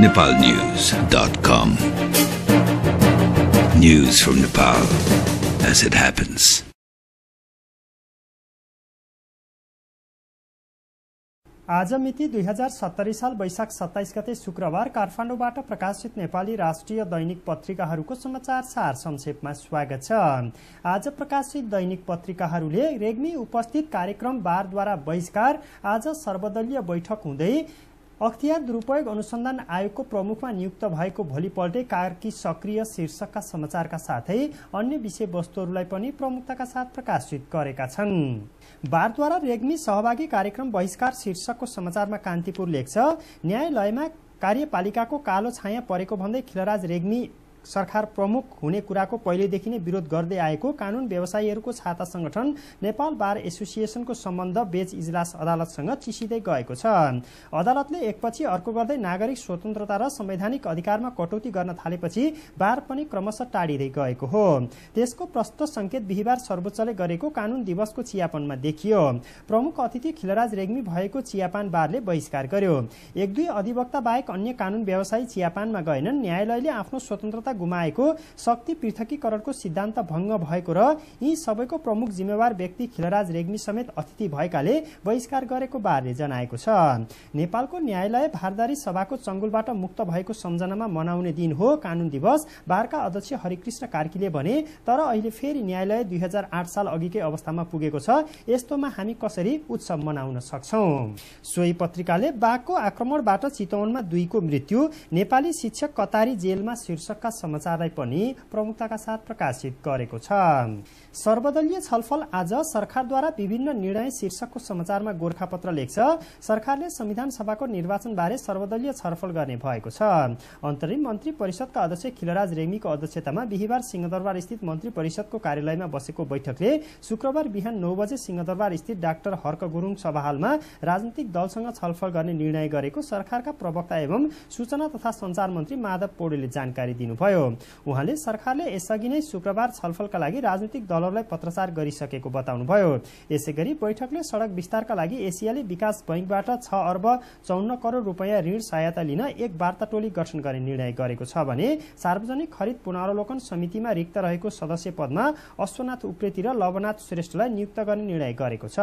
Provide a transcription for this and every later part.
nepalnews.com. News from Nepal as it happens. आज मिति दुई हजार सत्तरी साल वैशाख सत्ताइस गते शुक्रबार काठमाडौँबाट प्रकाशित नेपाली राष्ट्रिय दैनिक पत्रिकाहरूको समाचार सार संक्षेपमा स्वागत छ आज प्रकाशित दैनिक पत्रिकाहरूले रेग्मी उपस्थित कार्यक्रम बारद्वारा बहिष्कार आज सर्वदलीय बैठक हुँदै अख्तियार दुरूपयोग अनुसन्धान आयोगको प्रमुखमा नियुक्त भएको भोलिपल्टै कार्की सक्रिय शीर्षकका समाचारका साथै अन्य विषयवस्तुहरूलाई पनि प्रमुखताका साथ प्रकाशित गरेका छन् बारद्वारा रेग्मी सहभागी कार्यक्रम बहिष्कार शीर्षकको समाचारमा कान्तिपुर लेख्छ न्यायालयमा कार्यपालिकाको कालो छाया परेको भन्दै खिलराज रेग्मी सरकार प्रमुख हुने कुराको पहिलेदेखि नै विरोध गर्दै आएको कानून व्यवसायीहरूको छाता संगठन नेपाल बार एसोसिएसनको सम्बन्ध बेच इजलास अदालतसँग चिसिँदै गएको छ अदालतले एकपछि अर्को गर्दै नागरिक स्वतन्त्रता र संवैधानिक अधिकारमा कटौती गर्न थालेपछि बार पनि क्रमशः टाढिँदै गएको हो त्यसको प्रस्तुत संकेत बिहिबार सर्वोच्चले गरेको कानून दिवसको चियापनमा देखियो प्रमुख अतिथि खिलराज रेग्मी भएको चियापान बारले बहिष्कार गर्यो एक दुई अधिवक्ता बाहेक अन्य कानून व्यवसायी चियापानमा गएनन् न्यायालयले आफ्नो स्वतन्त्रता गुमाएको शक्ति पृथकीकरणको सिद्धान्त भङ्ग भएको र यी सबैको प्रमुख जिम्मेवार व्यक्ति खिलराज रेग्मी समेत अतिथि भएकाले बहिष्कार गरेको बारले जनाएको छ नेपालको न्यायालय भारदारी सभाको चङ्गुलबाट मुक्त भएको सम्झनामा मनाउने दिन हो कानून दिवस बारका अध्यक्ष हरिकृष्ण कार्कीले भने तर अहिले फेरि न्यायालय दुई हजार आठ साल अघिकै अवस्थामा पुगेको छ यस्तोमा हामी कसरी उत्सव मनाउन सक्छौ सोही पत्रिकाले बाघको आक्रमणबाट चितवनमा दुईको मृत्यु नेपाली शिक्षक कतारी जेलमा शीर्षकका समाचारलाई पनि प्रमुखताका साथ प्रकाशित गरेको छ सर्वदलीय छलफल आज सरकारद्वारा विभिन्न निर्णय शीर्षकको समाचारमा गोर्खापत्र लेख्छ सरकारले संविधान सभाको निर्वाचनबारे सर्वदलीय छलफल गर्ने भएको छ अन्तरिम मन्त्री परिषदका अध्यक्ष खिलराज रेग्मीको अध्यक्षतामा बिहिबार सिंहदरबार स्थित मन्त्री परिषदको कार्यालयमा बसेको बैठकले शुक्रबार बिहान नौ बजे सिंहदरबार स्थित डाक्टर हर्क गुरुङ सभाहालमा राजनीतिक दलसँग छलफल गर्ने निर्णय गरेको सरकारका प्रवक्ता एवं सूचना तथा संचार मन्त्री माधव पौडेलले जानकारी दिनुभयो गर्नुभयो उहाँले सरकारले यसअघि नै शुक्रबार छलफलका लागि राजनीतिक दलहरूलाई पत्रचार गरिसकेको बताउनुभयो यसै गरी बैठकले सड़क विस्तारका लागि एसियाली विकास बैंकबाट छ अर्ब चौन्न करोड़ रूपियाँ ऋण सहायता लिन एक वार्ता टोली गठन गर्ने निर्णय गरेको छ भने सार्वजनिक खरिद पुनरावलोकन समितिमा रिक्त रहेको सदस्य पदमा अश्वनाथ उप्रेती र लवनाथ श्रेष्ठलाई नियुक्त गर्ने निर्णय गरेको छ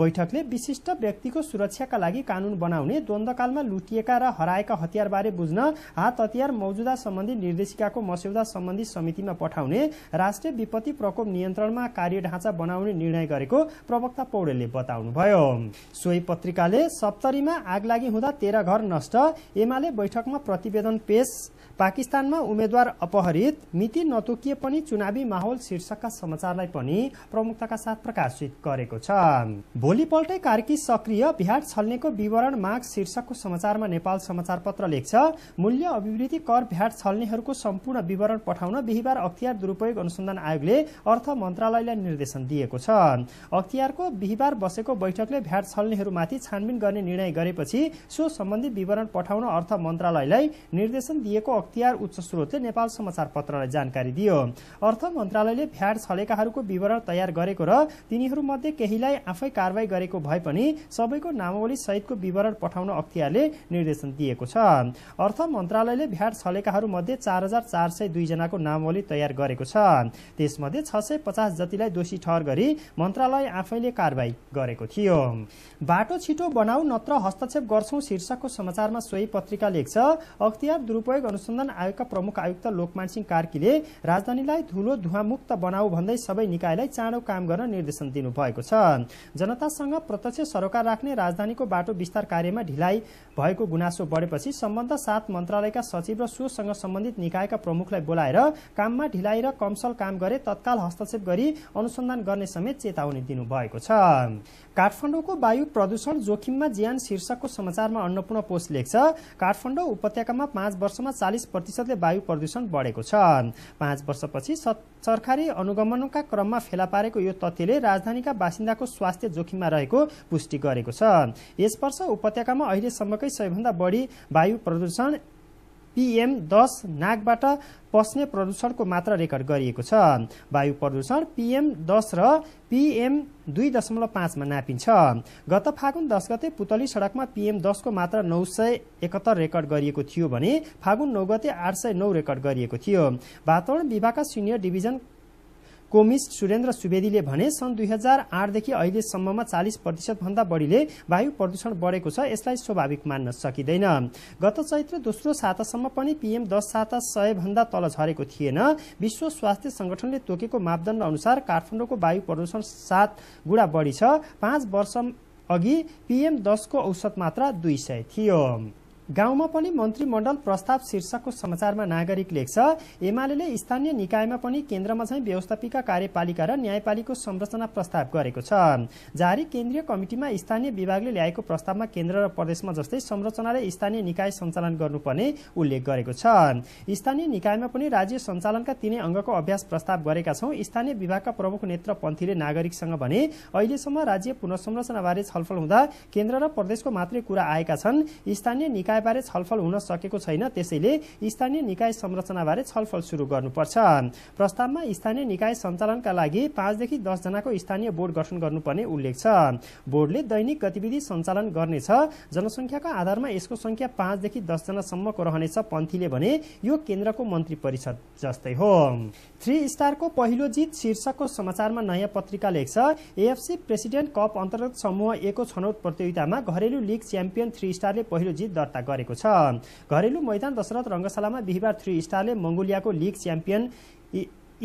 बैठकले विशिष्ट व्यक्तिको सुरक्षाका लागि कानून बनाउने द्वन्दकालमा लुटिएका र हराएका हतियारबारे बुझ्न हात हतियार मौजुदा सम्बन्धी निर्देशिकाको मस्यौदा सम्बन्धी समितिमा पठाउने राष्ट्रिय विपत्ति प्रकोप नियन्त्रणमा कार्य ढाँचा बनाउने निर्णय गरेको प्रवक्ता पौडेलले बताउनुभयो सोही पत्रिकाले सप्तरीमा आगलागी हुँदा तेह्र घर नष्ट एमाले बैठकमा प्रतिवेदन पेश पाकिस्तानमा उम्मेद्वार अपहरित मिति नतोकिए पनि चुनावी माहौल शीर्षकका समाचारलाई पनि प्रमुखताका साथ प्रकाशित गरेको छ भोलिपल्टै कार्की सक्रिय बिहार छल्नेको विवरण माग शीर्षकको समाचारमा नेपाल समाचार पत्र लेख्छ मूल्य अभिवृद्धि कर भ्याट छल्नेहरू विषयहरूको सम्पूर्ण विवरण पठाउन बिहिबार अख्तियार दुरूपयोग अनुसन्धान आयोगले अर्थ मन्त्रालयलाई निर्देशन दिएको छ अख्तियारको बिहिबार बसेको बैठकले भ्याट छल्नेहरूमाथि छानबिन गर्ने निर्णय गरेपछि सो सम्बन्धी विवरण पठाउन अर्थ मन्त्रालयलाई निर्देशन दिएको अख्तियार उच्च स्रोतले नेपाल समाचार पत्रलाई जानकारी दियो अर्थ मन्त्रालयले भ्याट छलेकाहरूको विवरण तयार गरेको र तिनीहरूमध्ये केहीलाई आफै कारवाही गरेको भए पनि सबैको नामावली सहितको विवरण पठाउन अख्तियारले निर्देशन दिएको छ अर्थ मन्त्रालयले भ्याट छलेकाहरूमध्ये चार चार हजार चार सय दुईजनाको नामावली तयार गरेको छ त्यसमध्ये छ सय पचास जतिलाई दोषी ठहर गरी मन्त्रालय आफैले कारवाही गरेको थियो बाटो छिटो बनाऊ नत्र हस्तक्षेप गर्छौँ शीर्षकको समाचारमा सोही पत्रिका लेख्छ अख्तियार दुरुपयोग अनुसन्धान आयोगका प्रमुख आयुक्त लोकमान सिंह कार्कीले राजधानीलाई धुलो धुवामुक्त बनाऊ भन्दै सबै निकायलाई चाँडो काम गर्न निर्देशन दिनुभएको छ जनतासँग प्रत्यक्ष सरोकार राख्ने राजधानीको बाटो विस्तार कार्यमा ढिलाइ भएको गुनासो बढेपछि सम्बन्ध सात मन्त्रालयका सचिव र सोसँग सम्बन्धित निकायका प्रमुखलाई बोलाएर काममा ढिलाइ र कमसल काम गरे तत्काल हस्तक्षेप गरी अनुसन्धान गर्ने समेत चेतावनी दिनुभएको छ काठमाडौँको वायु प्रदूषण जोखिममा ज्यान शीर्षकको समाचारमा अन्नपूर्ण पोस्ट लेख्छ काठमाडौँ उपत्यकामा पाँच वर्षमा चालिस प्रतिशतले वायु प्रदूषण बढेको छ पाँच वर्षपछि सरकारी अनुगमनका क्रममा फेला पारेको यो तथ्यले राजधानीका बासिन्दाको स्वास्थ्य जोखिममा रहेको पुष्टि गरेको छ यस वर्ष उपत्यकामा अहिलेसम्मकै सबैभन्दा बढी वायु प्रदूषण पिएम दस नागबाट पस्ने प्रदूषणको मात्रा रेकर्ड गरिएको छ वायु प्रदूषण पिएम दस र पिएम दुई दशमलव पाँचमा नापिन्छ गत फागुन दस गते पुतली सडकमा पिएम दसको मात्रा नौ सय एकहत्तर रेकर्ड गरिएको थियो भने फागुन नौ गते आठ सय नौ रेकर्ड गरिएको थियो वातावरण विभागका सिनियर डिभिजन कोमिस्ट सुरेन्द्र सुवेदीले भने सन् दुई हजार आठदेखि अहिलेसम्ममा चालिस प्रतिशतभन्दा बढीले वायु प्रदूषण बढेको छ यसलाई स्वाभाविक मान्न सकिँदैन गत चैत्र दोस्रो सातासम्म पनि पीएम दस साता सयभन्दा तल झरेको थिएन विश्व स्वास्थ्य संगठनले तोकेको मापदण्ड अनुसार काठमाडौँको वायु प्रदूषण सात गुणा बढी छ पाँच वर्ष अघि पिएम दसको औसत मात्रा दुई सय थियो गाउँमा पनि मन्त्रीमण्डल प्रस्ताव शीर्षकको समाचारमा नागरिक लेख्छ एमाले स्थानीय निकायमा पनि केन्द्रमा चाहिँ व्यवस्थापिका कार्यपालिका र न्यायपालिकाको संरचना प्रस्ताव गरेको छ जारी केन्द्रीय कमिटिमा स्थानीय विभागले ल्याएको प्रस्तावमा केन्द्र र प्रदेशमा जस्तै संरचनाले स्थानीय निकाय सञ्चालन गर्नुपर्ने उल्लेख गरेको छ स्थानीय निकायमा पनि राज्य सञ्चालनका तीनै अङ्गको अभ्यास प्रस्ताव गरेका छौँ स्थानीय विभागका प्रमुख नेत्र पन्थीले नागरिकसँग भने अहिलेसम्म राज्य पुनर्संरचनाबारे छलफल हुँदा केन्द्र र प्रदेशको मात्रै कुरा आएका छन् स्थानीय निकाय निकायबारे छलफल हुन सकेको छैन त्यसैले स्थानीय निकाय संरचनाबारे छलफल सुरु गर्नुपर्छ प्रस्तावमा स्थानीय निकाय सञ्चालनका लागि पाँचदेखि दसजनाको स्थानीय बोर्ड गठन गर्नुपर्ने उल्लेख छ बोर्डले दैनिक गतिविधि सञ्चालन गर्नेछ जनसङ्ख्याका आधारमा यसको सङ्ख्या पाँचदेखि दसजनासम्मको रहनेछ पन्थीले भने यो केन्द्रको मन्त्री परिषद जस्तै हो थ्री स्टारको पहिलो जित शीर्षकको समाचारमा नयाँ पत्रिका लेख्छ एएफसी प्रेसिडेन्ट कप अन्तर्गत समूह एकको छनौट प्रतियोगितामा घरेलु लिग च्याम्पियन थ्री स्टारले पहिलो जित दर्ता गरेको छ घरेलु मैदान दशरथ रङ्गशालामा बिहिबार थ्री स्टारले मङ्गोलियाको लिग च्याम्पियन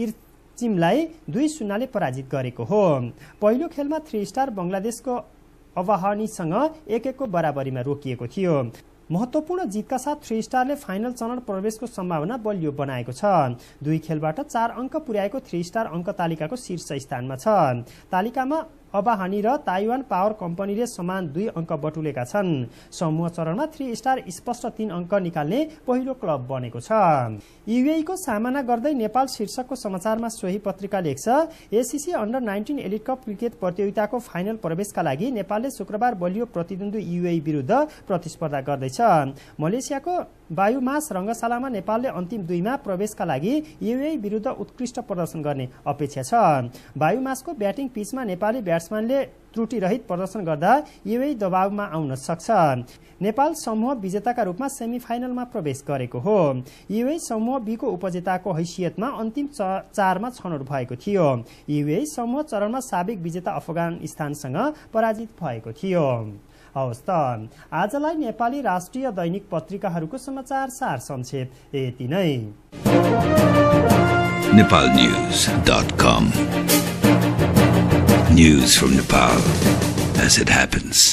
इर्चिमलाई दुई शून्यले पराजित गरेको हो पहिलो खेलमा थ्री स्टार बङ्गलादेशको अवहानीसँग एक एकको बराबरीमा रोकिएको थियो महत्त्वपूर्ण जितका साथ थ्री स्टारले फाइनल चरण प्रवेशको सम्भावना बलियो बनाएको छ दुई खेलबाट चार अङ्क पुर्याएको थ्री स्टार अङ्क तालिकाको शीर्ष स्थानमा छ तालिकामा अबाहानी र ताइवान पावर कम्पनीले समान दुई अङ्क बटुलेका छन् समूह चरणमा थ्री स्टार स्पष्ट तीन अङ्क निकाल्ने पहिलो क्लब बनेको छ युएईको सामना गर्दै नेपाल शीर्षकको समाचारमा सोही पत्रिका लेख्छ ACC under nineteen elite cup cricket प्रतियोगिताको फाइनल प्रवेशका लागि नेपालले शुक्रबार बलियो प्रतिद्वन्दी युए विरुद्ध प्रतिस्पर्धा गर्दैछ मलेसियाको बायुमास रङ्गशालामा नेपालले अन्तिम दुईमा प्रवेशका लागि युए विरुद्ध उत्कृष्ट प्रदर्शन गर्ने अपेक्षा छ बायुमासको ब्याटिङ पिचमा नेपाली ब्याट्सम्यानले त्रुटिरहित प्रदर्शन गर्दा युए दबावमा आउन सक्छ नेपाल समूह विजेताका रूपमा सेमी फाइनलमा प्रवेश गरेको हो युए समूह बीको उपजेताको हैसियतमा अन्तिम चारमा छनौट भएको थियो युए समूह चरणमा साबिक विजेता अफगानिस्तानसँग पराजित भएको थियो हवस् त आजलाई नेपाली राष्ट्रिय दैनिक पत्रिकाहरूको समाचार सार संक्षेप यति नै news from Nepal as it happens.